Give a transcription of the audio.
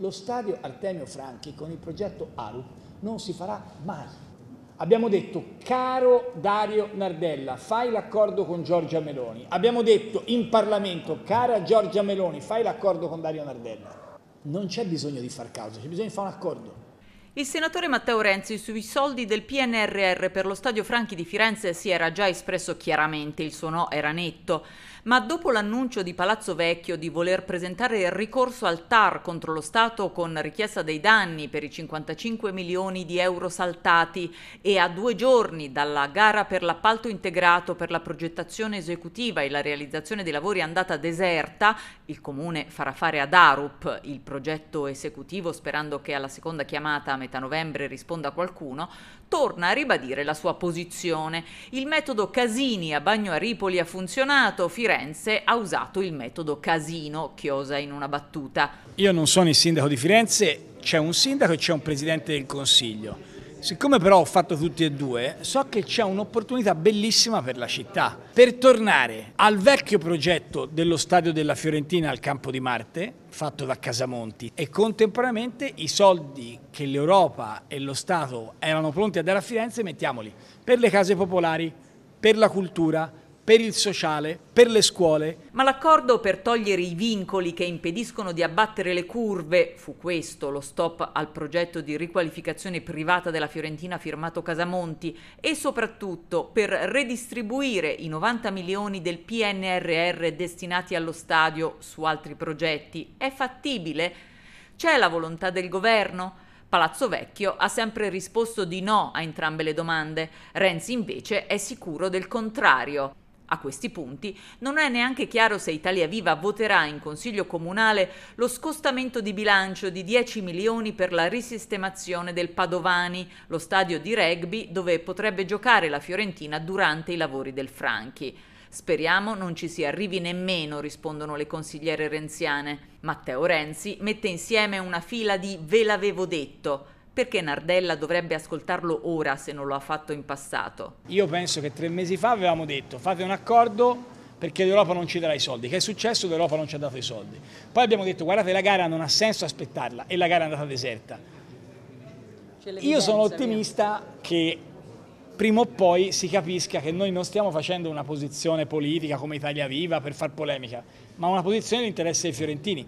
Lo stadio Artemio Franchi con il progetto ARU non si farà mai. Abbiamo detto, caro Dario Nardella, fai l'accordo con Giorgia Meloni. Abbiamo detto in Parlamento, cara Giorgia Meloni, fai l'accordo con Dario Nardella. Non c'è bisogno di far causa, c'è bisogno di fare un accordo. Il senatore Matteo Renzi sui soldi del PNRR per lo Stadio Franchi di Firenze si era già espresso chiaramente, il suo no era netto, ma dopo l'annuncio di Palazzo Vecchio di voler presentare il ricorso al TAR contro lo Stato con richiesta dei danni per i 55 milioni di euro saltati e a due giorni dalla gara per l'appalto integrato per la progettazione esecutiva e la realizzazione dei lavori andata deserta, il Comune farà fare ad Arup il progetto esecutivo sperando che alla seconda chiamata metà novembre risponda qualcuno, torna a ribadire la sua posizione. Il metodo Casini a Bagno a Ripoli ha funzionato, Firenze ha usato il metodo Casino, chiosa in una battuta. Io non sono il sindaco di Firenze, c'è un sindaco e c'è un presidente del Consiglio Siccome però ho fatto tutti e due, so che c'è un'opportunità bellissima per la città, per tornare al vecchio progetto dello stadio della Fiorentina al Campo di Marte, fatto da Casamonti, e contemporaneamente i soldi che l'Europa e lo Stato erano pronti a dare a Firenze, mettiamoli per le case popolari, per la cultura, per il sociale, per le scuole. Ma l'accordo per togliere i vincoli che impediscono di abbattere le curve fu questo lo stop al progetto di riqualificazione privata della Fiorentina firmato Casamonti e soprattutto per redistribuire i 90 milioni del PNRR destinati allo stadio su altri progetti. È fattibile? C'è la volontà del governo? Palazzo Vecchio ha sempre risposto di no a entrambe le domande, Renzi invece è sicuro del contrario. A questi punti non è neanche chiaro se Italia Viva voterà in Consiglio Comunale lo scostamento di bilancio di 10 milioni per la risistemazione del Padovani, lo stadio di rugby dove potrebbe giocare la Fiorentina durante i lavori del Franchi. Speriamo non ci si arrivi nemmeno, rispondono le consigliere renziane. Matteo Renzi mette insieme una fila di ve l'avevo detto perché Nardella dovrebbe ascoltarlo ora se non lo ha fatto in passato? Io penso che tre mesi fa avevamo detto fate un accordo perché l'Europa non ci darà i soldi. Che è successo? L'Europa non ci ha dato i soldi. Poi abbiamo detto guardate la gara non ha senso aspettarla e la gara è andata deserta. Io sono ottimista che prima o poi si capisca che noi non stiamo facendo una posizione politica come Italia Viva per far polemica, ma una posizione di interesse ai fiorentini.